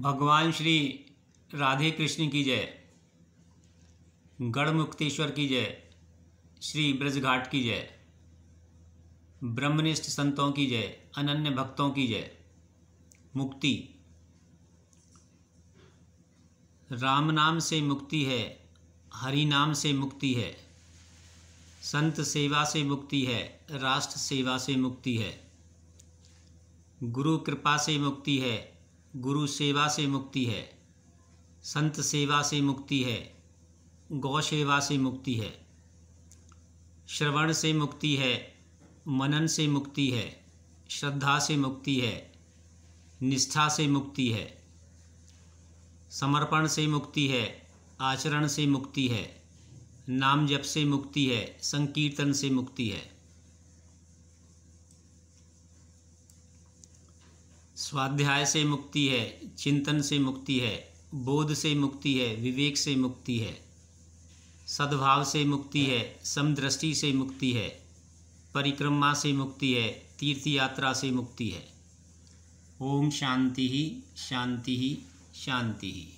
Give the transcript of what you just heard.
भगवान श्री राधे कृष्ण की जय गढ़ मुक्तेश्वर की जय श्री ब्रजघाट की जय ब्रह्मनिष्ठ संतों की जय अनन्य भक्तों की जय मुक्ति राम नाम से मुक्ति है हरि नाम से मुक्ति है संत सेवा से मुक्ति है राष्ट्र सेवा से मुक्ति है गुरु कृपा से मुक्ति है गुरु सेवा से मुक्ति है संत सेवा से मुक्ति है गौ सेवा से मुक्ति है श्रवण से मुक्ति है मनन से मुक्ति है श्रद्धा से मुक्ति है निष्ठा से मुक्ति है समर्पण से मुक्ति है आचरण से मुक्ति है नाम जप से मुक्ति है संकीर्तन से मुक्ति है स्वाध्याय से मुक्ति है चिंतन से मुक्ति है बोध से मुक्ति है विवेक से मुक्ति है सद्भाव से मुक्ति है समदृष्टि से मुक्ति है परिक्रमा से मुक्ति है तीर्थ यात्रा से मुक्ति है ओम शांति ही शांति ही शांति ही